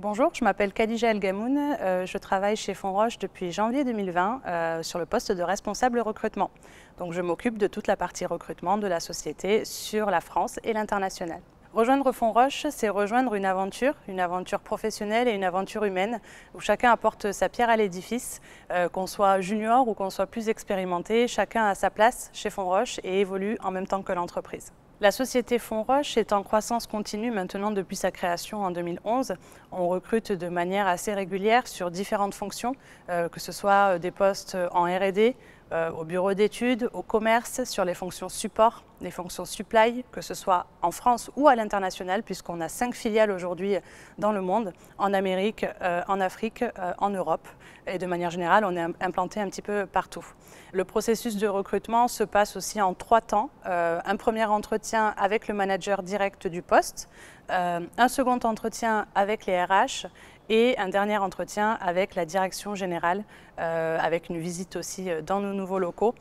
Bonjour, je m'appelle Khadija El Gamoun. Euh, je travaille chez Fonroche depuis janvier 2020 euh, sur le poste de responsable recrutement. Donc je m'occupe de toute la partie recrutement de la société sur la France et l'international. Rejoindre Fonroche, c'est rejoindre une aventure, une aventure professionnelle et une aventure humaine, où chacun apporte sa pierre à l'édifice, euh, qu'on soit junior ou qu'on soit plus expérimenté, chacun a sa place chez Fonroche et évolue en même temps que l'entreprise. La société Roche est en croissance continue maintenant depuis sa création en 2011. On recrute de manière assez régulière sur différentes fonctions, euh, que ce soit euh, des postes en R&D, euh, au bureau d'études, au commerce, sur les fonctions support des fonctions supply, que ce soit en France ou à l'international, puisqu'on a cinq filiales aujourd'hui dans le monde, en Amérique, euh, en Afrique, euh, en Europe. Et de manière générale, on est implanté un petit peu partout. Le processus de recrutement se passe aussi en trois temps. Euh, un premier entretien avec le manager direct du poste, un second entretien avec les RH et un dernier entretien avec la direction générale, avec une visite aussi dans nos nouveaux locaux,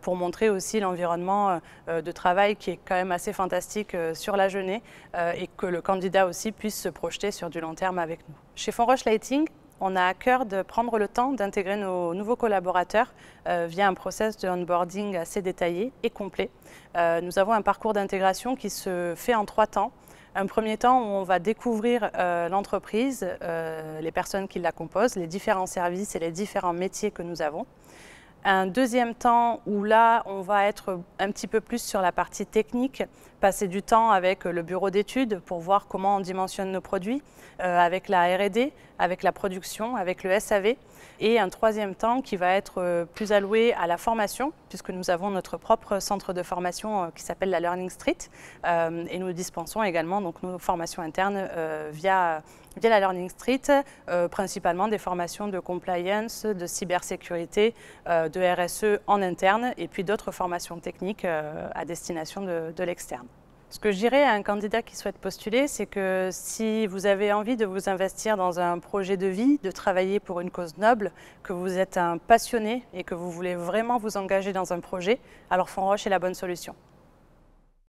pour montrer aussi l'environnement euh, de travail qui est quand même assez fantastique euh, sur la journée euh, et que le candidat aussi puisse se projeter sur du long terme avec nous. Chez Fonroche Lighting, on a à cœur de prendre le temps d'intégrer nos nouveaux collaborateurs via un process de onboarding assez détaillé et complet. nous avons un parcours d'intégration qui se fait en trois temps. Un premier temps où on va découvrir l'entreprise, les personnes qui la composent, les différents services et les différents métiers que nous avons. Un deuxième temps où là, on va être un petit peu plus sur la partie technique, passer du temps avec le bureau d'études pour voir comment on dimensionne nos produits, euh, avec la RD, avec la production, avec le SAV. Et un troisième temps qui va être euh, plus alloué à la formation, puisque nous avons notre propre centre de formation euh, qui s'appelle la Learning Street. et nous dispensons également donc, nos formations internes via, via la Learning Street, principalement des formations de compliance, de cybersécurité, de de RSE en interne et puis d'autres formations techniques euh, à destination de, l'externe. Ce que je dirais à un candidat qui souhaite postuler, c'est que si vous avez envie de vous investir dans un projet de vie, de travailler pour une cause noble, que vous êtes un passionné et que vous voulez vraiment vous engager dans un projet, alors Fondroche est la bonne solution.